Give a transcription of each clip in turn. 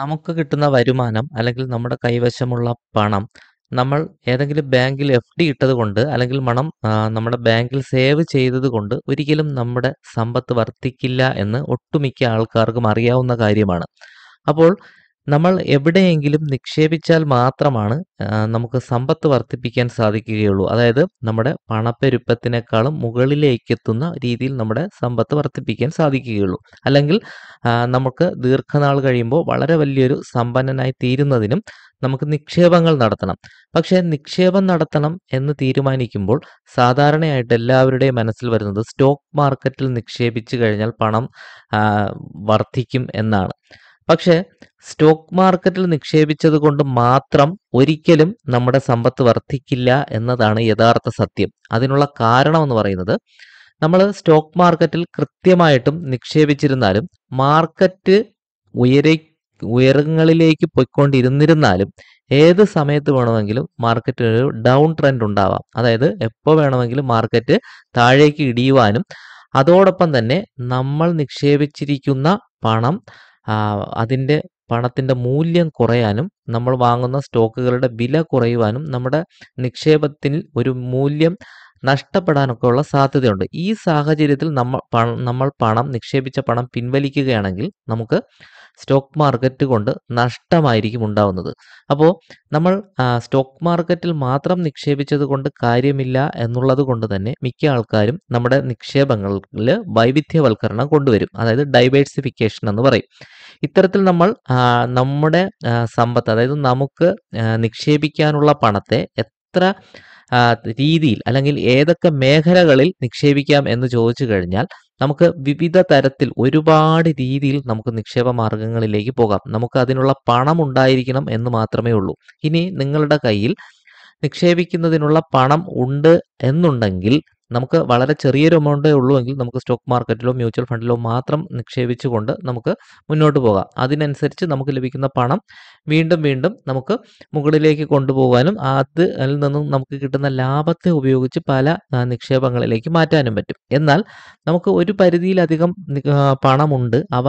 നമുക്ക് കിട്ടുന്ന വരുമാനം അല്ലെങ്കിൽ നമ്മുടെ കൈവശമുള്ള പണം നമ്മൾ ഏതെങ്കിലും ബാങ്കിൽ എഫ് ഡി ഇട്ടത് കൊണ്ട് അല്ലെങ്കിൽ മണം നമ്മുടെ ബാങ്കിൽ സേവ് ചെയ്തത് കൊണ്ട് ഒരിക്കലും നമ്മുടെ സമ്പത്ത് വർദ്ധിക്കില്ല എന്ന് ഒട്ടുമിക്ക ആൾക്കാർക്കും അറിയാവുന്ന കാര്യമാണ് അപ്പോൾ നമ്മൾ എവിടെയെങ്കിലും നിക്ഷേപിച്ചാൽ മാത്രമാണ് നമുക്ക് സമ്പത്ത് വർദ്ധിപ്പിക്കാൻ സാധിക്കുകയുള്ളൂ അതായത് നമ്മുടെ പണപ്പെരുപ്പത്തിനേക്കാളും മുകളിലേക്ക് എത്തുന്ന രീതിയിൽ നമ്മുടെ സമ്പത്ത് വർദ്ധിപ്പിക്കാൻ സാധിക്കുകയുള്ളൂ അല്ലെങ്കിൽ നമുക്ക് ദീർഘനാൾ കഴിയുമ്പോൾ വളരെ വലിയൊരു സമ്പന്നനായി തീരുന്നതിനും നമുക്ക് നിക്ഷേപങ്ങൾ നടത്തണം പക്ഷേ നിക്ഷേപം നടത്തണം എന്ന് തീരുമാനിക്കുമ്പോൾ സാധാരണയായിട്ട് എല്ലാവരുടെയും മനസ്സിൽ വരുന്നത് സ്റ്റോക്ക് മാർക്കറ്റിൽ നിക്ഷേപിച്ചു കഴിഞ്ഞാൽ പണം വർദ്ധിക്കും എന്നാണ് പക്ഷേ സ്റ്റോക്ക് മാർക്കറ്റിൽ നിക്ഷേപിച്ചത് കൊണ്ട് മാത്രം ഒരിക്കലും നമ്മുടെ സമ്പത്ത് വർദ്ധിക്കില്ല എന്നതാണ് യഥാർത്ഥ സത്യം അതിനുള്ള കാരണം എന്ന് പറയുന്നത് നമ്മൾ സ്റ്റോക്ക് മാർക്കറ്റിൽ കൃത്യമായിട്ടും നിക്ഷേപിച്ചിരുന്നാലും മാർക്കറ്റ് ഉയരെ ഉയരങ്ങളിലേക്ക് പോയിക്കൊണ്ടിരുന്നിരുന്നാലും ഏത് സമയത്ത് വേണമെങ്കിലും മാർക്കറ്റിനൊരു ഡൗൺ ട്രെൻഡ് ഉണ്ടാവാം അതായത് എപ്പോൾ വേണമെങ്കിലും മാർക്കറ്റ് താഴേക്ക് ഇടിയുവാനും അതോടൊപ്പം തന്നെ നമ്മൾ നിക്ഷേപിച്ചിരിക്കുന്ന പണം അതിൻ്റെ പണത്തിൻ്റെ മൂല്യം കുറയാനും നമ്മൾ വാങ്ങുന്ന സ്റ്റോക്കുകളുടെ വില കുറയുവാനും നമ്മുടെ നിക്ഷേപത്തിൽ ഒരു മൂല്യം നഷ്ടപ്പെടാനൊക്കെയുള്ള സാധ്യതയുണ്ട് ഈ സാഹചര്യത്തിൽ നമ്മൾ നമ്മൾ പണം നിക്ഷേപിച്ച പണം പിൻവലിക്കുകയാണെങ്കിൽ നമുക്ക് സ്റ്റോക്ക് മാർക്കറ്റ് കൊണ്ട് നഷ്ടമായിരിക്കും ഉണ്ടാവുന്നത് അപ്പോൾ നമ്മൾ സ്റ്റോക്ക് മാർക്കറ്റിൽ മാത്രം നിക്ഷേപിച്ചത് കൊണ്ട് കാര്യമില്ല എന്നുള്ളത് കൊണ്ട് തന്നെ മിക്ക ആൾക്കാരും നമ്മുടെ നിക്ഷേപങ്ങളിൽ വൈവിധ്യവൽക്കരണം കൊണ്ടുവരും അതായത് ഡൈവേഴ്സിഫിക്കേഷൻ എന്ന് പറയും ഇത്തരത്തിൽ നമ്മൾ നമ്മുടെ സമ്പത്ത് അതായത് നമുക്ക് നിക്ഷേപിക്കാനുള്ള പണത്തെ എത്ര രീതിയിൽ അല്ലെങ്കിൽ ഏതൊക്കെ മേഖലകളിൽ നിക്ഷേപിക്കാം എന്ന് ചോദിച്ചു കഴിഞ്ഞാൽ നമുക്ക് വിവിധ തരത്തിൽ ഒരുപാട് രീതിയിൽ നമുക്ക് നിക്ഷേപ മാർഗങ്ങളിലേക്ക് പോകാം നമുക്ക് അതിനുള്ള പണം ഉണ്ടായിരിക്കണം എന്ന് മാത്രമേ ഉള്ളൂ ഇനി നിങ്ങളുടെ കയ്യിൽ നിക്ഷേപിക്കുന്നതിനുള്ള പണം ഉണ്ട് എന്നുണ്ടെങ്കിൽ നമുക്ക് വളരെ ചെറിയൊരു എമൗണ്ടേ ഉള്ളൂ എങ്കിൽ നമുക്ക് സ്റ്റോക്ക് മാർക്കറ്റിലോ മ്യൂച്വൽ ഫണ്ടിലോ മാത്രം നിക്ഷേപിച്ചുകൊണ്ട് നമുക്ക് മുന്നോട്ട് പോകാം അതിനനുസരിച്ച് നമുക്ക് ലഭിക്കുന്ന പണം വീണ്ടും വീണ്ടും നമുക്ക് മുകളിലേക്ക് കൊണ്ടുപോകാനും അതിൽ നിന്നും നമുക്ക് കിട്ടുന്ന ലാഭത്തെ ഉപയോഗിച്ച് പല നിക്ഷേപങ്ങളിലേക്ക് മാറ്റാനും പറ്റും എന്നാൽ നമുക്ക് ഒരു പരിധിയിലധികം പണമുണ്ട് അവ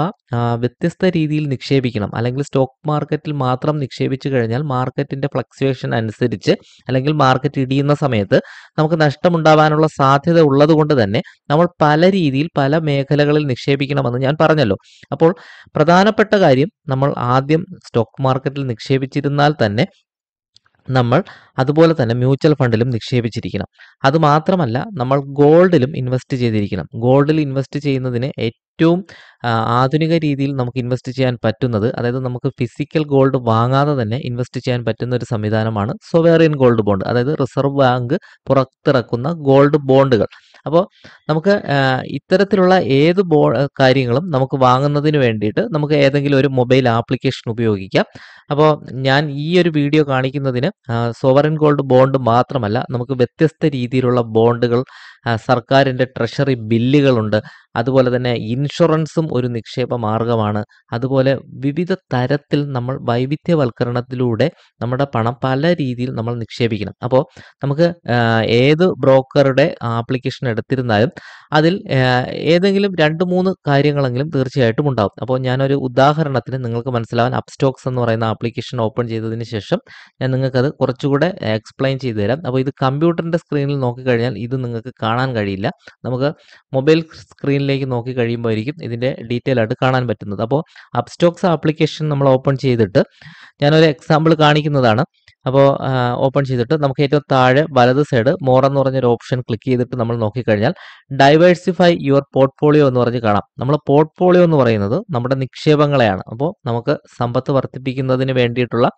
വ്യത്യസ്ത രീതിയിൽ നിക്ഷേപിക്കണം അല്ലെങ്കിൽ സ്റ്റോക്ക് മാർക്കറ്റിൽ മാത്രം നിക്ഷേപിച്ചു കഴിഞ്ഞാൽ മാർക്കറ്റിന്റെ ഫ്ലക്സുവേഷൻ അനുസരിച്ച് അല്ലെങ്കിൽ മാർക്കറ്റ് ഇടിയുന്ന സമയത്ത് നമുക്ക് നഷ്ടമുണ്ടാവാനുള്ള സാധ്യത കൊണ്ട് തന്നെ നമ്മൾ പല രീതിയിൽ പല മേഖലകളിൽ നിക്ഷേപിക്കണമെന്ന് ഞാൻ പറഞ്ഞല്ലോ അപ്പോൾ പ്രധാനപ്പെട്ട കാര്യം നമ്മൾ ആദ്യം സ്റ്റോക്ക് മാർക്കറ്റിൽ നിക്ഷേപിച്ചിരുന്നാൽ തന്നെ നമ്മൾ അതുപോലെ തന്നെ മ്യൂച്വൽ ഫണ്ടിലും നിക്ഷേപിച്ചിരിക്കണം അതുമാത്രമല്ല നമ്മൾ ഗോൾഡിലും ഇൻവെസ്റ്റ് ചെയ്തിരിക്കണം ഗോൾഡിൽ ഇൻവെസ്റ്റ് ചെയ്യുന്നതിന് ഏറ്റവും ആധുനിക രീതിയിൽ നമുക്ക് ഇൻവെസ്റ്റ് ചെയ്യാൻ പറ്റുന്നത് അതായത് നമുക്ക് ഫിസിക്കൽ ഗോൾഡ് വാങ്ങാതെ തന്നെ ഇൻവെസ്റ്റ് ചെയ്യാൻ പറ്റുന്ന ഒരു സംവിധാനമാണ് സൊവേറിയൻ ഗോൾഡ് ബോണ്ട് അതായത് റിസർവ് ബാങ്ക് പുറത്തിറക്കുന്ന ഗോൾഡ് ബോണ്ടുകൾ അപ്പോൾ നമുക്ക് ഇത്തരത്തിലുള്ള ഏത് ബോ കാര്യങ്ങളും നമുക്ക് വാങ്ങുന്നതിന് വേണ്ടിയിട്ട് നമുക്ക് ഏതെങ്കിലും ഒരു മൊബൈൽ ആപ്ലിക്കേഷൻ ഉപയോഗിക്കാം അപ്പോൾ ഞാൻ ഈ ഒരു വീഡിയോ കാണിക്കുന്നതിന് സോവറിൻ ഗോൾഡ് ബോണ്ട് മാത്രമല്ല നമുക്ക് വ്യത്യസ്ത രീതിയിലുള്ള ബോണ്ടുകൾ സർക്കാരിൻ്റെ ട്രഷറി ബില്ലുകളുണ്ട് അതുപോലെ തന്നെ ഇൻഷുറൻസും ഒരു നിക്ഷേപ മാർഗമാണ് അതുപോലെ വിവിധ തരത്തിൽ നമ്മൾ വൈവിധ്യവൽക്കരണത്തിലൂടെ നമ്മുടെ പണം പല രീതിയിൽ നമ്മൾ നിക്ഷേപിക്കണം അപ്പോൾ നമുക്ക് ഏത് ബ്രോക്കറുടെ ആപ്ലിക്കേഷൻ എടുത്തിരുന്നാലും അതിൽ ഏതെങ്കിലും രണ്ട് മൂന്ന് കാര്യങ്ങളെങ്കിലും തീർച്ചയായിട്ടും ഉണ്ടാകും അപ്പോൾ ഞാനൊരു ഉദാഹരണത്തിന് നിങ്ങൾക്ക് മനസ്സിലാവാൻ അപ്സ്റ്റോക്സ് എന്ന് പറയുന്ന ആപ്ലിക്കേഷൻ ഓപ്പൺ ചെയ്തതിന് ശേഷം ഞാൻ നിങ്ങൾക്കത് കുറച്ചുകൂടെ എക്സ്പ്ലെയിൻ ചെയ്തു തരാം അപ്പോൾ ഇത് കമ്പ്യൂട്ടറിൻ്റെ സ്ക്രീനിൽ നോക്കിക്കഴിഞ്ഞാൽ ഇത് നിങ്ങൾക്ക് കാണാൻ കഴിയില്ല നമുക്ക് മൊബൈൽ സ്ക്രീനിൽ സ്ക്രീനിലേക്ക് നോക്കി ആയിരിക്കും ഇതിൻ്റെ ഡീറ്റെയിൽ ആയിട്ട് കാണാൻ പറ്റുന്നത് അപ്പോൾ അപ്സ്റ്റോക്സ് ആപ്ലിക്കേഷൻ നമ്മൾ ഓപ്പൺ ചെയ്തിട്ട് ഞാനൊരു എക്സാമ്പിൾ കാണിക്കുന്നതാണ് അപ്പോൾ ഓപ്പൺ ചെയ്തിട്ട് നമുക്ക് ഏറ്റവും താഴെ വലത് സൈഡ് മോർ എന്ന് പറഞ്ഞൊരു ഓപ്ഷൻ ക്ലിക്ക് ചെയ്തിട്ട് നമ്മൾ നോക്കിക്കഴിഞ്ഞാൽ ഡൈവേഴ്സിഫൈ യുവർ പോർട്ട്ഫോളിയോ എന്ന് പറഞ്ഞ് കാണാം നമ്മൾ പോർട്ട്ഫോളിയോ എന്ന് പറയുന്നത് നമ്മുടെ നിക്ഷേപങ്ങളെയാണ് അപ്പോൾ നമുക്ക് സമ്പത്ത് വർദ്ധിപ്പിക്കുന്നതിന് വേണ്ടിയിട്ടുള്ള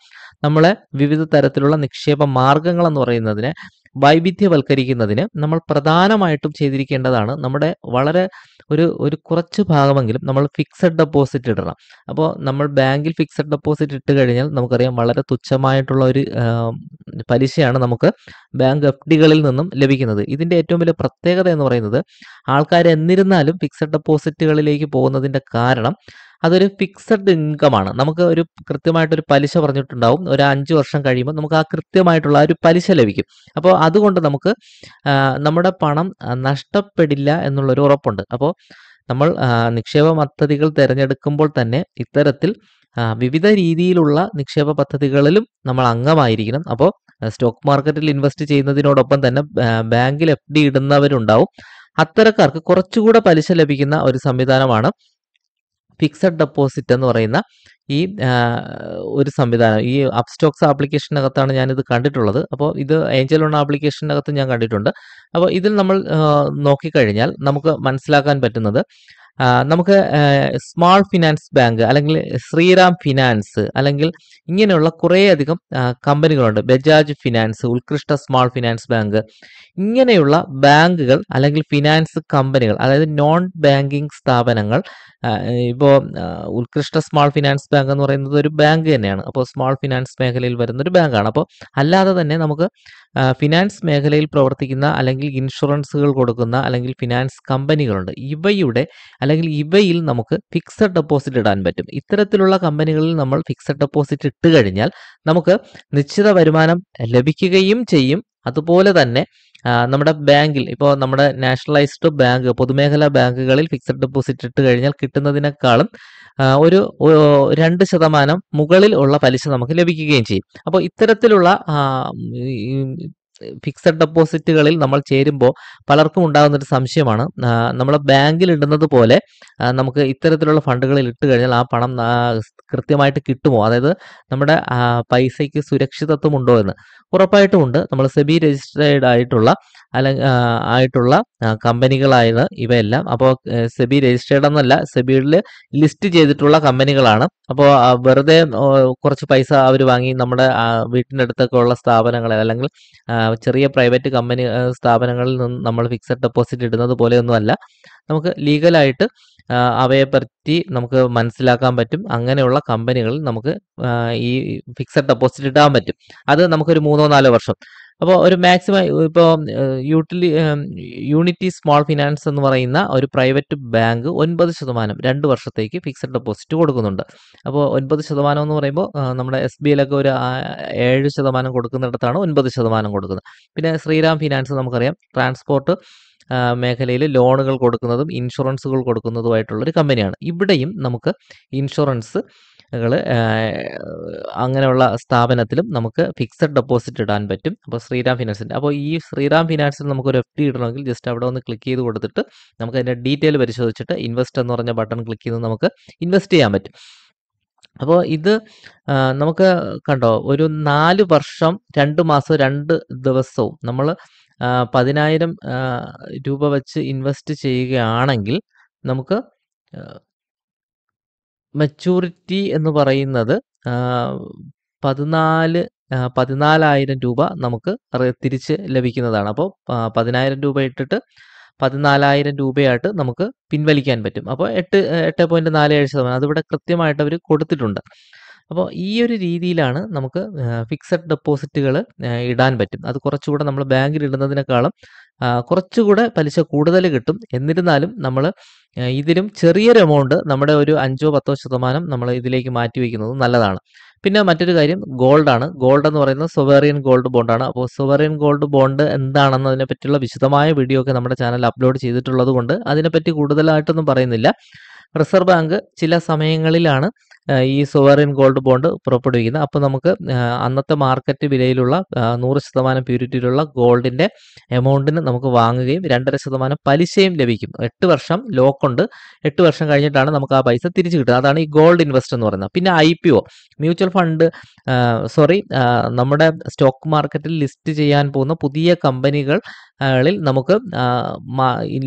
നമ്മളെ വിവിധ തരത്തിലുള്ള നിക്ഷേപ മാർഗങ്ങളെന്ന് എന്ന് പറയുന്നതിനെ വൈവിധ്യവൽക്കരിക്കുന്നതിന് നമ്മൾ പ്രധാനമായിട്ടും ചെയ്തിരിക്കേണ്ടതാണ് നമ്മുടെ വളരെ ഒരു ഒരു കുറച്ച് ഭാഗമെങ്കിലും നമ്മൾ ഫിക്സഡ് ഡെപ്പോസിറ്റ് ഇടണം അപ്പോൾ നമ്മൾ ബാങ്കിൽ ഫിക്സഡ് ഡെപ്പോസിറ്റ് ഇട്ട് കഴിഞ്ഞാൽ നമുക്കറിയാം വളരെ തുച്ഛമായിട്ടുള്ള ഒരു പലിശയാണ് നമുക്ക് ബാങ്ക് എഫ് ഡികളിൽ നിന്നും ലഭിക്കുന്നത് ഇതിൻ്റെ ഏറ്റവും വലിയ പ്രത്യേകത എന്ന് പറയുന്നത് ആൾക്കാർ എന്നിരുന്നാലും ഫിക്സഡ് ഡെപ്പോസിറ്റുകളിലേക്ക് പോകുന്നതിൻ്റെ കാരണം അതൊരു ഫിക്സഡ് ഇൻകം ആണ് നമുക്ക് ഒരു കൃത്യമായിട്ടൊരു പലിശ പറഞ്ഞിട്ടുണ്ടാവും ഒരു അഞ്ചു വർഷം കഴിയുമ്പോൾ നമുക്ക് ആ കൃത്യമായിട്ടുള്ള ഒരു പലിശ ലഭിക്കും അപ്പോൾ അതുകൊണ്ട് നമുക്ക് നമ്മുടെ പണം നഷ്ടപ്പെടില്ല എന്നുള്ളൊരു ഉറപ്പുണ്ട് അപ്പോൾ നമ്മൾ നിക്ഷേപ പദ്ധതികൾ തിരഞ്ഞെടുക്കുമ്പോൾ തന്നെ ഇത്തരത്തിൽ വിവിധ രീതിയിലുള്ള നിക്ഷേപ പദ്ധതികളിലും നമ്മൾ അംഗമായിരിക്കണം അപ്പോൾ സ്റ്റോക്ക് മാർക്കറ്റിൽ ഇൻവെസ്റ്റ് ചെയ്യുന്നതിനോടൊപ്പം തന്നെ ബാങ്കിൽ എഫ് ഡി ഇടുന്നവരുണ്ടാവും അത്തരക്കാർക്ക് കുറച്ചുകൂടെ പലിശ ലഭിക്കുന്ന ഒരു സംവിധാനമാണ് ഫിക്സഡ് ഡെപ്പോസിറ്റ് എന്ന് പറയുന്ന ഈ ഒരു സംവിധാനം ഈ അപ്സ്റ്റോക്സ് ആപ്ലിക്കേഷനകത്താണ് ഞാനിത് കണ്ടിട്ടുള്ളത് അപ്പോൾ ഇത് ഏഞ്ചൽ ലോൺ ആപ്ലിക്കേഷനകത്ത് ഞാൻ കണ്ടിട്ടുണ്ട് അപ്പോൾ ഇതിൽ നമ്മൾ നോക്കിക്കഴിഞ്ഞാൽ നമുക്ക് മനസ്സിലാക്കാൻ പറ്റുന്നത് നമുക്ക് സ്മോൾ ഫിനാൻസ് ബാങ്ക് അല്ലെങ്കിൽ ശ്രീറാം ഫിനാൻസ് അല്ലെങ്കിൽ ഇങ്ങനെയുള്ള കുറേയധികം കമ്പനികളുണ്ട് Bajaj finance Utkarsh small finance bank ഇങ്ങനെയുള്ള ബാങ്കുകൾ അല്ലെങ്കിൽ ഫിനാൻസ് കമ്പനികൾ അതായത് നോൺ ബാങ്കിങ് സ്ഥാപനങ്ങൾ ഇപ്പോൾ ഉത്കൃഷ്ട സ്മോൾ ഫിനാൻസ് ബാങ്ക് എന്ന് പറയുന്നത് ഒരു ബാങ്ക് തന്നെയാണ് അപ്പോൾ സ്മോൾ ഫിനാൻസ് മേഖലയിൽ വരുന്ന ഒരു ബാങ്കാണ് അപ്പോൾ അല്ലാതെ തന്നെ നമുക്ക് ഫിനാൻസ് മേഖലയിൽ പ്രവർത്തിക്കുന്ന അല്ലെങ്കിൽ ഇൻഷുറൻസുകൾ കൊടുക്കുന്ന അല്ലെങ്കിൽ ഫിനാൻസ് കമ്പനികളുണ്ട് ഇവയുടെ അല്ലെങ്കിൽ ഇവയിൽ നമുക്ക് ഫിക്സഡ് ഡെപ്പോസിറ്റ് ഇടാൻ പറ്റും ഇത്തരത്തിലുള്ള കമ്പനികളിൽ നമ്മൾ ഫിക്സഡ് ഡെപ്പോസിറ്റ് ഇട്ട് കഴിഞ്ഞാൽ നമുക്ക് നിശ്ചിത വരുമാനം ലഭിക്കുകയും ചെയ്യും അതുപോലെ തന്നെ നമ്മുടെ ബാങ്കിൽ ഇപ്പോൾ നമ്മുടെ നാഷണലൈസ്ഡ് ബാങ്ക് പൊതുമേഖലാ ബാങ്കുകളിൽ ഫിക്സഡ് ഡെപ്പോസിറ്റ് ഇട്ട് കഴിഞ്ഞാൽ കിട്ടുന്നതിനേക്കാളും ഒരു രണ്ട് ശതമാനം മുകളിൽ ഉള്ള പലിശ നമുക്ക് ലഭിക്കുകയും ചെയ്യും അപ്പോൾ ഇത്തരത്തിലുള്ള ഫിക്സഡ് ഡെപ്പോസിറ്റുകളിൽ നമ്മൾ ചേരുമ്പോൾ പലർക്കും ഉണ്ടാകുന്ന ഒരു സംശയമാണ് നമ്മൾ ബാങ്കിൽ ഇടുന്നത് പോലെ നമുക്ക് ഇത്തരത്തിലുള്ള ഫണ്ടുകളിൽ ഇട്ട് കഴിഞ്ഞാൽ ആ പണം കൃത്യമായിട്ട് കിട്ടുമോ അതായത് നമ്മുടെ പൈസയ്ക്ക് സുരക്ഷിതത്വം ഉണ്ടോ എന്ന് ഉറപ്പായിട്ടും ഉണ്ട് നമ്മൾ സെബി രജിസ്റ്റേഡ് ആയിട്ടുള്ള അല്ലെങ്കിൽ ആയിട്ടുള്ള കമ്പനികളാണ് ഇവയെല്ലാം അപ്പോൾ സെബി രജിസ്റ്റേഡ് എന്നല്ല സെബിയിൽ ലിസ്റ്റ് ചെയ്തിട്ടുള്ള കമ്പനികളാണ് അപ്പോൾ വെറുതെ കുറച്ച് പൈസ അവർ വാങ്ങി നമ്മുടെ അടുത്തൊക്കെ ഉള്ള സ്ഥാപനങ്ങളെ അല്ലെങ്കിൽ ചെറിയ പ്രൈവറ്റ് കമ്പനി സ്ഥാപനങ്ങളിൽ നിന്ന് നമ്മൾ ഫിക്സഡ് ഡെപ്പോസിറ്റ് ഇടുന്നത് പോലെയൊന്നുമല്ല നമുക്ക് ലീഗലായിട്ട് പറ്റി നമുക്ക് മനസ്സിലാക്കാൻ പറ്റും അങ്ങനെയുള്ള കമ്പനികളിൽ നമുക്ക് ഈ ഫിക്സഡ് ഡെപ്പോസിറ്റ് ഇടാൻ പറ്റും അത് നമുക്കൊരു മൂന്നോ നാലോ വർഷം അപ്പോൾ ഒരു മാക്സിമം ഇപ്പോൾ യൂട്ടിലി യൂണിറ്റി സ്മോൾ ഫിനാൻസ് എന്ന് പറയുന്ന ഒരു പ്രൈവറ്റ് ബാങ്ക് ഒൻപത് ശതമാനം രണ്ട് വർഷത്തേക്ക് ഫിക്സഡ് ഡെപ്പോസിറ്റ് കൊടുക്കുന്നുണ്ട് അപ്പോൾ ഒൻപത് ശതമാനം എന്ന് പറയുമ്പോൾ നമ്മുടെ എസ് ബി ഐയിലൊക്കെ ഒരു ഏഴ് ശതമാനം കൊടുക്കുന്നിടത്താണ് ഒൻപത് ശതമാനം കൊടുക്കുന്നത് പിന്നെ ശ്രീറാം ഫിനാൻസ് നമുക്കറിയാം ട്രാൻസ്പോർട്ട് മേഖലയിൽ ലോണുകൾ കൊടുക്കുന്നതും ഇൻഷുറൻസുകൾ കൊടുക്കുന്നതുമായിട്ടുള്ളൊരു കമ്പനിയാണ് ഇവിടെയും നമുക്ക് ഇൻഷുറൻസ് അങ്ങനെയുള്ള സ്ഥാപനത്തിലും നമുക്ക് ഫിക്സഡ് ഡെപ്പോസിറ്റ് ഇടാൻ പറ്റും അപ്പോൾ ശ്രീറാം ഫിനാൻസിൻ്റെ അപ്പോൾ ഈ ശ്രീറാം ഫിനാൻസിൽ നമുക്ക് ഒരു എഫ് ഡി ഇടണമെങ്കിൽ ജസ്റ്റ് അവിടെ ഒന്ന് ക്ലിക്ക് ചെയ്ത് കൊടുത്തിട്ട് നമുക്ക് അതിൻ്റെ ഡീറ്റെയിൽ പരിശോധിച്ചിട്ട് ഇൻവെസ്റ്റ് എന്ന് പറഞ്ഞ ബട്ടൺ ക്ലിക്ക് ചെയ്ത് നമുക്ക് ഇൻവെസ്റ്റ് ചെയ്യാൻ പറ്റും അപ്പോൾ ഇത് നമുക്ക് കണ്ടോ ഒരു നാല് വർഷം രണ്ട് മാസം രണ്ട് ദിവസവും നമ്മൾ പതിനായിരം രൂപ വെച്ച് ഇൻവെസ്റ്റ് ചെയ്യുകയാണെങ്കിൽ നമുക്ക് മെച്ചൂരിറ്റി എന്ന് പറയുന്നത് പതിനാല് പതിനാലായിരം രൂപ നമുക്ക് തിരിച്ച് ലഭിക്കുന്നതാണ് അപ്പോൾ പതിനായിരം രൂപ ഇട്ടിട്ട് പതിനാലായിരം രൂപയായിട്ട് നമുക്ക് പിൻവലിക്കാൻ പറ്റും അപ്പോൾ എട്ട് എട്ട് പോയിന്റ് നാല് ഏഴ് ശതമാനം അതിവിടെ കൃത്യമായിട്ട് അവർ കൊടുത്തിട്ടുണ്ട് അപ്പോൾ ഈ ഒരു രീതിയിലാണ് നമുക്ക് ഫിക്സഡ് ഡെപ്പോസിറ്റുകൾ ഇടാൻ പറ്റും അത് കുറച്ചുകൂടെ നമ്മൾ ബാങ്കിൽ ഇടുന്നതിനേക്കാളും കുറച്ചുകൂടെ പലിശ കൂടുതൽ കിട്ടും എന്നിരുന്നാലും നമ്മൾ ഇതിലും ചെറിയൊരു എമൗണ്ട് നമ്മുടെ ഒരു അഞ്ചോ പത്തോ ശതമാനം നമ്മൾ ഇതിലേക്ക് മാറ്റി വയ്ക്കുന്നത് നല്ലതാണ് പിന്നെ മറ്റൊരു കാര്യം ഗോൾഡാണ് ഗോൾഡ് എന്ന് പറയുന്നത് സൊവേറിയൻ ഗോൾഡ് ബോണ്ടാണ് അപ്പോൾ സൊവേറിയൻ ഗോൾഡ് ബോണ്ട് അതിനെ പറ്റിയുള്ള വിശദമായ വീഡിയോ ഒക്കെ നമ്മുടെ ചാനൽ അപ്ലോഡ് ചെയ്തിട്ടുള്ളത് കൊണ്ട് അതിനെപ്പറ്റി കൂടുതലായിട്ടൊന്നും പറയുന്നില്ല റിസർവ് ബാങ്ക് ചില സമയങ്ങളിലാണ് ഈ സോവറിൻ ഗോൾഡ് ബോണ്ട് പുറപ്പെടുവിക്കുന്നത് അപ്പോൾ നമുക്ക് അന്നത്തെ മാർക്കറ്റ് വിലയിലുള്ള നൂറ് ശതമാനം പ്യൂരിറ്റിയിലുള്ള ഗോൾഡിൻ്റെ എമൗണ്ടിന് നമുക്ക് വാങ്ങുകയും രണ്ടര ശതമാനം പലിശയും ലഭിക്കും എട്ട് വർഷം ലോക്കുണ്ട് എട്ട് വർഷം കഴിഞ്ഞിട്ടാണ് നമുക്ക് ആ പൈസ തിരിച്ചു കിട്ടുന്നത് അതാണ് ഈ ഗോൾഡ് ഇൻവെസ്റ്റ് എന്ന് പറയുന്നത് പിന്നെ I P O mutual fund sorry നമ്മുടെ സ്റ്റോക്ക് മാർക്കറ്റിൽ ലിസ്റ്റ് ചെയ്യാൻ പോകുന്ന പുതിയ കമ്പനികൾ ിൽ നമുക്ക്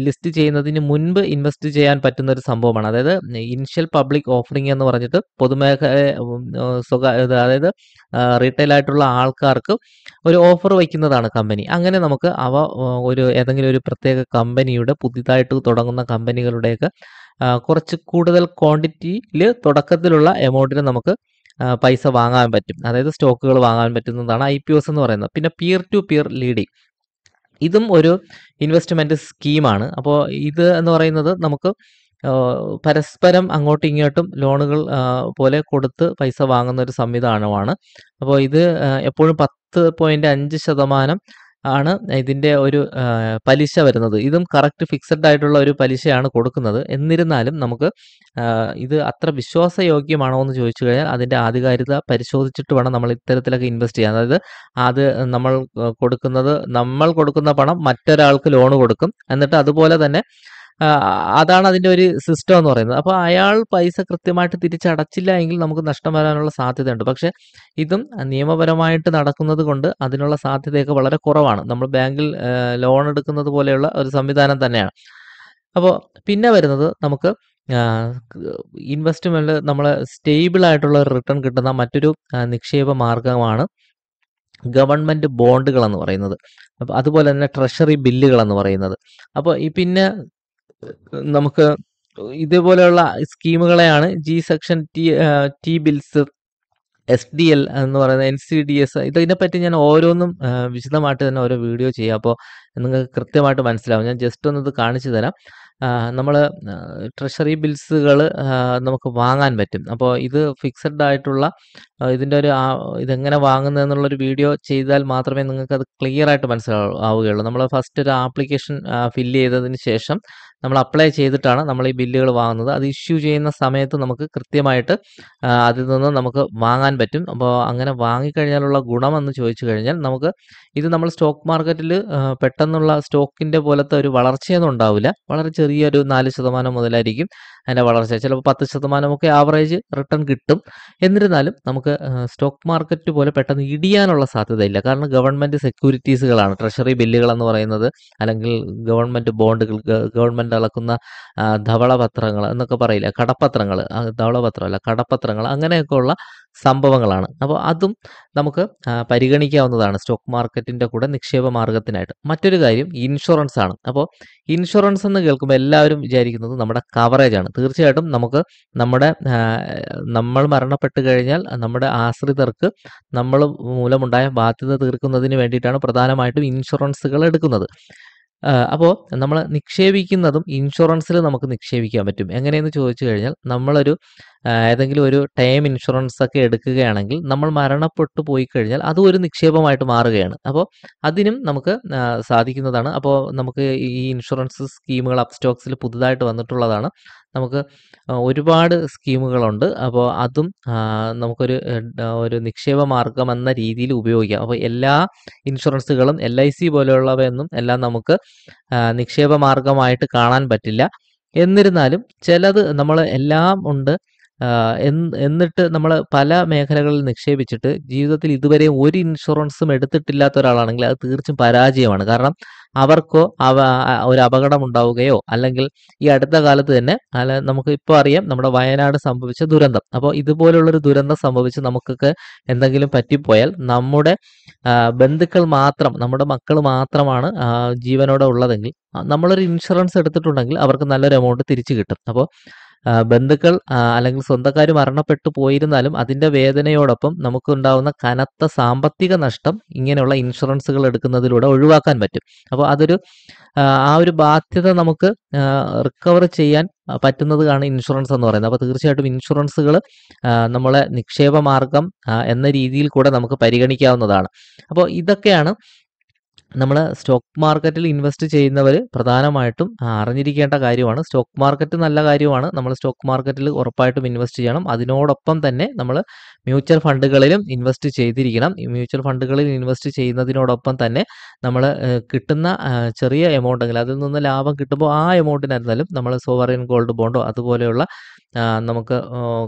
ലിസ്റ്റ് ചെയ്യുന്നതിന് മുൻപ് ഇൻവെസ്റ്റ് ചെയ്യാൻ പറ്റുന്ന ഒരു സംഭവമാണ് അതായത് ഇനിഷ്യൽ പബ്ലിക് ഓഫറിംഗ് എന്ന് പറഞ്ഞിട്ട് പൊതുമേഖല സ്വകാര്യ അതായത് റീറ്റെയിൽ ആയിട്ടുള്ള ആൾക്കാർക്ക് ഒരു ഓഫർ വയ്ക്കുന്നതാണ് കമ്പനി അങ്ങനെ നമുക്ക് അവ ഒരു ഏതെങ്കിലും ഒരു പ്രത്യേക കമ്പനിയുടെ പുതിയതായിട്ട് തുടങ്ങുന്ന കമ്പനികളുടെയൊക്കെ കുറച്ച് കൂടുതൽ ക്വാണ്ടിറ്റിയിൽ തുടക്കത്തിലുള്ള എമൗണ്ടിന് നമുക്ക് പൈസ വാങ്ങാൻ പറ്റും അതായത് സ്റ്റോക്കുകൾ വാങ്ങാൻ പറ്റുന്നതാണ് ഐ പി ഒസ് എന്ന് പറയുന്നത് പിന്നെ പിയർ ടു പിയർ ലീഡിംഗ് ഇതും ഒരു ഇൻവെസ്റ്റ്മെൻറ്റ് സ്കീമാണ് അപ്പോൾ ഇത് എന്ന് പറയുന്നത് നമുക്ക് പരസ്പരം അങ്ങോട്ടും ഇങ്ങോട്ടും ലോണുകൾ പോലെ കൊടുത്ത് പൈസ വാങ്ങുന്ന ഒരു സംവിധാനമാണ് അപ്പോൾ ഇത് എപ്പോഴും പത്ത് പോയിന്റ് അഞ്ച് ശതമാനം ആണ് ഇതിൻ്റെ ഒരു പലിശ വരുന്നത് ഇതും കറക്റ്റ് ഫിക്സഡ് ആയിട്ടുള്ള ഒരു പലിശയാണ് കൊടുക്കുന്നത് എന്നിരുന്നാലും നമുക്ക് ഇത് അത്ര വിശ്വാസയോഗ്യമാണോ എന്ന് ചോദിച്ചു കഴിഞ്ഞാൽ അതിൻ്റെ ആധികാരികത പരിശോധിച്ചിട്ട് വേണം നമ്മൾ ഇത്തരത്തിലൊക്കെ ഇൻവെസ്റ്റ് ചെയ്യാൻ അതായത് അത് നമ്മൾ കൊടുക്കുന്നത് നമ്മൾ കൊടുക്കുന്ന പണം മറ്റൊരാൾക്ക് ലോൺ കൊടുക്കും എന്നിട്ട് അതുപോലെ തന്നെ അതാണ് അതിൻ്റെ ഒരു സിസ്റ്റം എന്ന് പറയുന്നത് അപ്പോൾ അയാൾ പൈസ കൃത്യമായിട്ട് തിരിച്ചടച്ചില്ല എങ്കിൽ നമുക്ക് നഷ്ടം വരാനുള്ള സാധ്യതയുണ്ട് പക്ഷേ ഇതും നിയമപരമായിട്ട് നടക്കുന്നത് കൊണ്ട് അതിനുള്ള സാധ്യതയൊക്കെ വളരെ കുറവാണ് നമ്മൾ ബാങ്കിൽ ലോൺ എടുക്കുന്നത് പോലെയുള്ള ഒരു സംവിധാനം തന്നെയാണ് അപ്പോൾ പിന്നെ വരുന്നത് നമുക്ക് ഇൻവെസ്റ്റ്മെൻറ്റ് നമ്മൾ സ്റ്റേബിൾ ആയിട്ടുള്ള റിട്ടേൺ കിട്ടുന്ന മറ്റൊരു നിക്ഷേപ മാർഗമാണ് ഗവൺമെൻറ് ബോണ്ടുകൾ എന്ന് പറയുന്നത് അപ്പോൾ അതുപോലെ തന്നെ ട്രഷറി ബില്ലുകൾ എന്ന് പറയുന്നത് അപ്പോൾ ഈ പിന്നെ നമുക്ക് ഇതേപോലെയുള്ള സ്കീമുകളെയാണ് G section T T bills S D L എന്ന് പറയുന്ന എൻ സി ഡി എസ് ഇതിനെ പറ്റി ഞാൻ ഓരോന്നും വിശദമായിട്ട് തന്നെ ഓരോ വീഡിയോ ചെയ്യാം അപ്പോൾ നിങ്ങൾക്ക് കൃത്യമായിട്ട് മനസ്സിലാവും ഞാൻ ജസ്റ്റ് ഒന്ന് ഇത് കാണിച്ചു തരാം നമ്മൾ ട്രഷറി ബിൽസുകൾ നമുക്ക് വാങ്ങാൻ പറ്റും അപ്പോൾ ഇത് ഫിക്സഡ് ആയിട്ടുള്ള ഇതിൻ്റെ ഒരു ഇതെങ്ങനെ വാങ്ങുന്നതെന്നുള്ളൊരു വീഡിയോ ചെയ്താൽ മാത്രമേ നിങ്ങൾക്ക് അത് ക്ലിയർ ആയിട്ട് മനസ്സിലാവുകയുള്ളൂ നമ്മൾ ഫസ്റ്റ് ഒരു ആപ്ലിക്കേഷൻ ഫില്ല് ചെയ്തതിന് ശേഷം നമ്മൾ അപ്ലൈ ചെയ്തിട്ടാണ് നമ്മൾ ഈ ബില്ലുകൾ വാങ്ങുന്നത് അത് ഇഷ്യൂ ചെയ്യുന്ന സമയത്ത് നമുക്ക് കൃത്യമായിട്ട് അതിൽ നിന്ന് നമുക്ക് വാങ്ങാൻ പറ്റും അപ്പോൾ അങ്ങനെ വാങ്ങിക്കഴിഞ്ഞാലുള്ള ഗുണമെന്ന് ചോദിച്ചു കഴിഞ്ഞാൽ നമുക്ക് ഇത് നമ്മൾ സ്റ്റോക്ക് മാർക്കറ്റിൽ പെട്ടെന്നുള്ള സ്റ്റോക്കിൻ്റെ പോലത്തെ ഒരു വളർച്ചയൊന്നും ഉണ്ടാവില്ല വളരെ ചെറിയൊരു നാല് ശതമാനം മുതലായിരിക്കും അതിൻ്റെ വളർച്ച ചിലപ്പോൾ പത്ത് ശതമാനമൊക്കെ ആവറേജ് റിട്ടേൺ കിട്ടും എന്നിരുന്നാലും നമുക്ക് സ്റ്റോക്ക് മാർക്കറ്റ് പോലെ പെട്ടെന്ന് ഇടിയാനുള്ള സാധ്യതയില്ല കാരണം ഗവൺമെന്റ് സെക്യൂരിറ്റീസുകളാണ് ട്രഷറി ബില്ലുകൾ എന്ന് പറയുന്നത് അല്ലെങ്കിൽ ഗവൺമെന്റ് ബോണ്ടുകൾ ഗവൺമെന്റ് അളക്കുന്ന ധവളപത്രങ്ങൾ എന്നൊക്കെ പറയില്ല കടപ്പത്രങ്ങൾ ധവളപത്രമല്ല കടപ്പത്രങ്ങൾ ഉള്ള സംഭവങ്ങളാണ് അപ്പോൾ അതും നമുക്ക് പരിഗണിക്കാവുന്നതാണ് സ്റ്റോക്ക് മാർക്കറ്റിൻ്റെ കൂടെ നിക്ഷേപ മാർഗത്തിനായിട്ട് മറ്റൊരു കാര്യം ഇൻഷുറൻസ് ആണ് അപ്പോൾ ഇൻഷുറൻസ് എന്ന് കേൾക്കുമ്പോൾ എല്ലാവരും വിചാരിക്കുന്നത് നമ്മുടെ കവറേജ് ആണ് തീർച്ചയായിട്ടും നമുക്ക് നമ്മുടെ നമ്മൾ മരണപ്പെട്ട് കഴിഞ്ഞാൽ നമ്മുടെ ആശ്രിതർക്ക് നമ്മൾ മൂലമുണ്ടായ ബാധ്യത തീർക്കുന്നതിന് വേണ്ടിയിട്ടാണ് പ്രധാനമായിട്ടും ഇൻഷുറൻസുകൾ എടുക്കുന്നത് അപ്പോൾ നമ്മൾ നിക്ഷേപിക്കുന്നതും ഇൻഷുറൻസിൽ നമുക്ക് നിക്ഷേപിക്കാൻ പറ്റും എങ്ങനെയെന്ന് ചോദിച്ചു കഴിഞ്ഞാൽ നമ്മളൊരു ഏതെങ്കിലും ഒരു ടൈം ഇൻഷുറൻസ് ഒക്കെ എടുക്കുകയാണെങ്കിൽ നമ്മൾ മരണപ്പെട്ടു പോയി കഴിഞ്ഞാൽ അതും ഒരു നിക്ഷേപമായിട്ട് മാറുകയാണ് അപ്പോൾ അതിനും നമുക്ക് സാധിക്കുന്നതാണ് അപ്പോൾ നമുക്ക് ഈ ഇൻഷുറൻസ് സ്കീമുകൾ അപ്സ്റ്റോക്സിൽ പുതുതായിട്ട് വന്നിട്ടുള്ളതാണ് നമുക്ക് ഒരുപാട് സ്കീമുകളുണ്ട് അപ്പോൾ അതും നമുക്കൊരു ഒരു നിക്ഷേപ മാർഗം എന്ന രീതിയിൽ ഉപയോഗിക്കാം അപ്പോൾ എല്ലാ ഇൻഷുറൻസുകളും എൽ ഐ സി പോലെയുള്ളവയൊന്നും എല്ലാം നമുക്ക് നിക്ഷേപ മാർഗമായിട്ട് കാണാൻ പറ്റില്ല എന്നിരുന്നാലും ചിലത് നമ്മൾ എല്ലാം ഉണ്ട് എന്നിട്ട് നമ്മൾ പല മേഖലകളിൽ നിക്ഷേപിച്ചിട്ട് ജീവിതത്തിൽ ഇതുവരെ ഒരു ഇൻഷുറൻസും എടുത്തിട്ടില്ലാത്ത ഒരാളാണെങ്കിൽ അത് തീർച്ചയായും പരാജയമാണ് കാരണം അവർക്കോ അവ ഒരു അപകടം ഉണ്ടാവുകയോ അല്ലെങ്കിൽ ഈ അടുത്ത കാലത്ത് തന്നെ അല്ല നമുക്ക് ഇപ്പോൾ അറിയാം നമ്മുടെ വയനാട് സംഭവിച്ച ദുരന്തം അപ്പോൾ ഇതുപോലുള്ളൊരു ദുരന്തം സംഭവിച്ച് നമുക്കൊക്കെ എന്തെങ്കിലും പറ്റിപ്പോയാൽ നമ്മുടെ ബന്ധുക്കൾ മാത്രം നമ്മുടെ മക്കൾ മാത്രമാണ് ജീവനോടെ ഉള്ളതെങ്കിൽ നമ്മളൊരു ഇൻഷുറൻസ് എടുത്തിട്ടുണ്ടെങ്കിൽ അവർക്ക് നല്ലൊരു എമൗണ്ട് തിരിച്ചു കിട്ടും അപ്പോൾ ബന്ധുക്കൾ അല്ലെങ്കിൽ സ്വന്തക്കാർ മരണപ്പെട്ടു പോയിരുന്നാലും അതിന്റെ വേദനയോടൊപ്പം നമുക്കുണ്ടാവുന്ന കനത്ത സാമ്പത്തിക നഷ്ടം ഇങ്ങനെയുള്ള ഇൻഷുറൻസുകൾ എടുക്കുന്നതിലൂടെ ഒഴിവാക്കാൻ പറ്റും അപ്പോൾ അതൊരു ആ ഒരു ബാധ്യത നമുക്ക് റിക്കവർ ചെയ്യാൻ പറ്റുന്നതാണ് ഇൻഷുറൻസ് എന്ന് പറയുന്നത് അപ്പോൾ തീർച്ചയായിട്ടും ഇൻഷുറൻസുകൾ നമ്മളെ നിക്ഷേപ മാർഗം എന്ന രീതിയിൽ കൂടെ നമുക്ക് പരിഗണിക്കാവുന്നതാണ് അപ്പോൾ ഇതൊക്കെയാണ് നമ്മൾ സ്റ്റോക്ക് മാർക്കറ്റിൽ ഇൻവെസ്റ്റ് ചെയ്യുന്നവർ പ്രധാനമായിട്ടും അറിഞ്ഞിരിക്കേണ്ട കാര്യമാണ് സ്റ്റോക്ക് മാർക്കറ്റ് നല്ല കാര്യമാണ് നമ്മൾ സ്റ്റോക്ക് മാർക്കറ്റിൽ ഉറപ്പായിട്ടും ഇൻവെസ്റ്റ് ചെയ്യണം അതിനോടൊപ്പം തന്നെ നമ്മൾ മ്യൂച്വൽ ഫണ്ടുകളിലും ഇൻവെസ്റ്റ് ചെയ്തിരിക്കണം മ്യൂച്വൽ ഫണ്ടുകളിൽ ഇൻവെസ്റ്റ് ചെയ്യുന്നതിനോടൊപ്പം തന്നെ നമ്മൾ കിട്ടുന്ന ചെറിയ എമൗണ്ടെങ്കിൽ അതിൽ നിന്ന് ലാഭം കിട്ടുമ്പോൾ ആ എമൗണ്ടിനായിരുന്നാലും നമ്മൾ സോവറിൻ ഗോൾഡ് ബോണ്ടോ അതുപോലെയുള്ള നമുക്ക്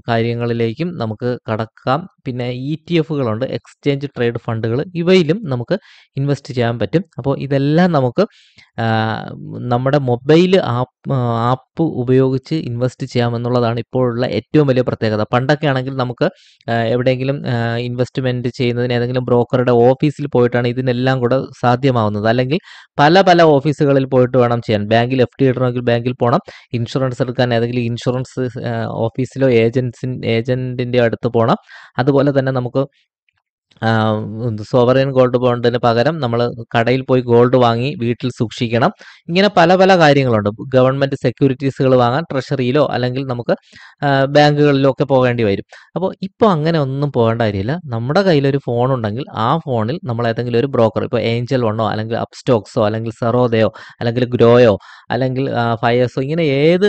കാര്യങ്ങളിലേക്കും നമുക്ക് കടക്കാം പിന്നെ ഇ ടി എഫുകളുണ്ട് എക്സ്ചേഞ്ച് ട്രേഡ് ഫണ്ടുകൾ ഇവയിലും നമുക്ക് ഇൻവെസ്റ്റ് ചെയ്യാൻ പറ്റും അപ്പോൾ ഇതെല്ലാം നമുക്ക് നമ്മുടെ മൊബൈൽ ആപ്പ് ആപ്പ് ആപ്പ് ഉപയോഗിച്ച് ഇൻവെസ്റ്റ് ചെയ്യാമെന്നുള്ളതാണ് ഇപ്പോഴുള്ള ഏറ്റവും വലിയ പ്രത്യേകത പണ്ടൊക്കെ ആണെങ്കിൽ നമുക്ക് എവിടെയെങ്കിലും ഇൻവെസ്റ്റ്മെൻറ്റ് ചെയ്യുന്നതിന് ഏതെങ്കിലും ബ്രോക്കറുടെ ഓഫീസിൽ പോയിട്ടാണ് ഇതിനെല്ലാം കൂടെ സാധ്യമാവുന്നത് അല്ലെങ്കിൽ പല പല ഓഫീസുകളിൽ പോയിട്ട് വേണം ചെയ്യാൻ ബാങ്കിൽ എഫ് ഡി ഇടണമെങ്കിൽ ബാങ്കിൽ പോകണം ഇൻഷുറൻസ് എടുക്കാൻ ഏതെങ്കിലും ഇൻഷുറൻസ് ഓഫീസിലോ ഏജൻസിൻ ഏജൻറ്റിൻ്റെ അടുത്ത് പോകണം അതുപോലെ തന്നെ നമുക്ക് സോവറിയൻ ഗോൾഡ് ബോണ്ടിന് പകരം നമ്മൾ കടയിൽ പോയി ഗോൾഡ് വാങ്ങി വീട്ടിൽ സൂക്ഷിക്കണം ഇങ്ങനെ പല പല കാര്യങ്ങളുണ്ട് ഗവൺമെന്റ് സെക്യൂരിറ്റീസുകൾ വാങ്ങാൻ ട്രഷറിയിലോ അല്ലെങ്കിൽ നമുക്ക് ബാങ്കുകളിലോ ഒക്കെ പോകേണ്ടി വരും അപ്പോൾ ഇപ്പോൾ അങ്ങനെ ഒന്നും പോകേണ്ട കാര്യമില്ല നമ്മുടെ കയ്യിലൊരു ഫോൺ ഉണ്ടെങ്കിൽ ആ ഫോണിൽ നമ്മൾ ഏതെങ്കിലും ഒരു ബ്രോക്കർ ഇപ്പോൾ ഏഞ്ചൽ വണ്ണോ അല്ലെങ്കിൽ അപ്സ്റ്റോക്സോ അല്ലെങ്കിൽ സെറോദയോ അല്ലെങ്കിൽ ഗ്രോയോ അല്ലെങ്കിൽ ഫയേഴ്സോ ഇങ്ങനെ ഏത്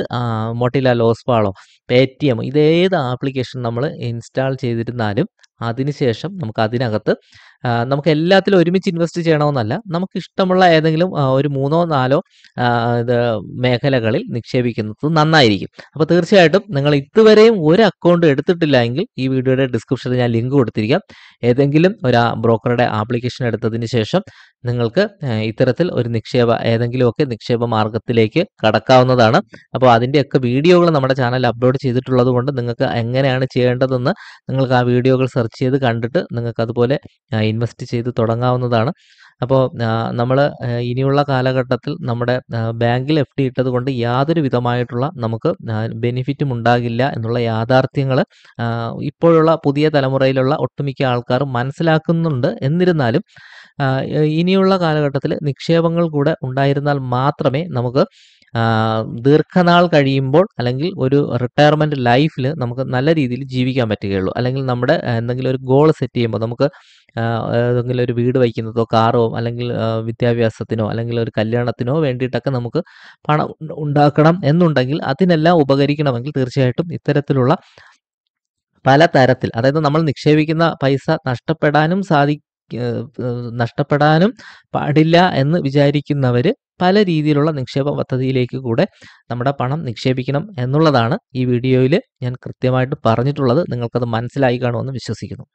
മൊട്ടില ലോസ്പാളോ പേ ടി എം ഇത് ഏത് ആപ്ലിക്കേഷൻ നമ്മൾ ഇൻസ്റ്റാൾ ചെയ്തിരുന്നാലും അതിനുശേഷം നമുക്ക് അതിനകത്ത് നമുക്ക് എല്ലാത്തിലും ഒരുമിച്ച് ഇൻവെസ്റ്റ് ചെയ്യണമെന്നല്ല നമുക്ക് ഇഷ്ടമുള്ള ഏതെങ്കിലും ഒരു മൂന്നോ നാലോ ഇത് മേഖലകളിൽ നിക്ഷേപിക്കുന്നത് നന്നായിരിക്കും അപ്പോൾ തീർച്ചയായിട്ടും നിങ്ങൾ ഇതുവരെയും ഒരു അക്കൗണ്ട് എടുത്തിട്ടില്ല എങ്കിൽ ഈ വീഡിയോയുടെ ഡിസ്ക്രിപ്ഷനിൽ ഞാൻ ലിങ്ക് കൊടുത്തിരിക്കാം ഏതെങ്കിലും ഒരു ബ്രോക്കറുടെ ആപ്ലിക്കേഷൻ എടുത്തതിന് ശേഷം നിങ്ങൾക്ക് ഇത്തരത്തിൽ ഒരു നിക്ഷേപ ഏതെങ്കിലുമൊക്കെ നിക്ഷേപ മാർഗത്തിലേക്ക് കടക്കാവുന്നതാണ് അപ്പോൾ അതിൻ്റെയൊക്കെ വീഡിയോകൾ നമ്മുടെ ചാനൽ അപ്ലോഡ് ചെയ്തിട്ടുള്ളത് കൊണ്ട് നിങ്ങൾക്ക് എങ്ങനെയാണ് ചെയ്യേണ്ടതെന്ന് നിങ്ങൾക്ക് ആ വീഡിയോകൾ സെർച്ച് ചെയ്ത് കണ്ടിട്ട് നിങ്ങൾക്ക് അതുപോലെ ഇൻവെസ്റ്റ് ചെയ്ത് തുടങ്ങാവുന്നതാണ് അപ്പോൾ നമ്മൾ ഇനിയുള്ള കാലഘട്ടത്തിൽ നമ്മുടെ ബാങ്കിൽ എഫ് ഡി ഇട്ടത് കൊണ്ട് യാതൊരു വിധമായിട്ടുള്ള നമുക്ക് ബെനിഫിറ്റും ഉണ്ടാകില്ല എന്നുള്ള യാഥാർത്ഥ്യങ്ങൾ ഇപ്പോഴുള്ള പുതിയ തലമുറയിലുള്ള ഒട്ടുമിക്ക ആൾക്കാർ മനസ്സിലാക്കുന്നുണ്ട് എന്നിരുന്നാലും ഇനിയുള്ള കാലഘട്ടത്തിൽ നിക്ഷേപങ്ങൾ കൂടെ ഉണ്ടായിരുന്നാൽ മാത്രമേ നമുക്ക് ദീർഘനാൾ കഴിയുമ്പോൾ അല്ലെങ്കിൽ ഒരു റിട്ടയർമെൻറ്റ് ലൈഫിൽ നമുക്ക് നല്ല രീതിയിൽ ജീവിക്കാൻ പറ്റുകയുള്ളൂ അല്ലെങ്കിൽ നമ്മുടെ എന്തെങ്കിലും ഒരു ഗോൾ സെറ്റ് ചെയ്യുമ്പോൾ നമുക്ക് ഏതെങ്കിലും ഒരു വീട് വയ്ക്കുന്നതോ കാറോ അല്ലെങ്കിൽ വിദ്യാഭ്യാസത്തിനോ അല്ലെങ്കിൽ ഒരു കല്യാണത്തിനോ വേണ്ടിയിട്ടൊക്കെ നമുക്ക് പണം ഉണ്ടാക്കണം എന്നുണ്ടെങ്കിൽ അതിനെല്ലാം ഉപകരിക്കണമെങ്കിൽ തീർച്ചയായിട്ടും ഇത്തരത്തിലുള്ള പല തരത്തിൽ അതായത് നമ്മൾ നിക്ഷേപിക്കുന്ന പൈസ നഷ്ടപ്പെടാനും സാധി നഷ്ടപ്പെടാനും പാടില്ല എന്ന് വിചാരിക്കുന്നവർ പല രീതിയിലുള്ള നിക്ഷേപ പദ്ധതിയിലേക്ക് കൂടെ നമ്മുടെ പണം നിക്ഷേപിക്കണം എന്നുള്ളതാണ് ഈ വീഡിയോയിൽ ഞാൻ കൃത്യമായിട്ട് പറഞ്ഞിട്ടുള്ളത് നിങ്ങൾക്കത് മനസ്സിലായി കാണുമെന്ന് വിശ്വസിക്കുന്നു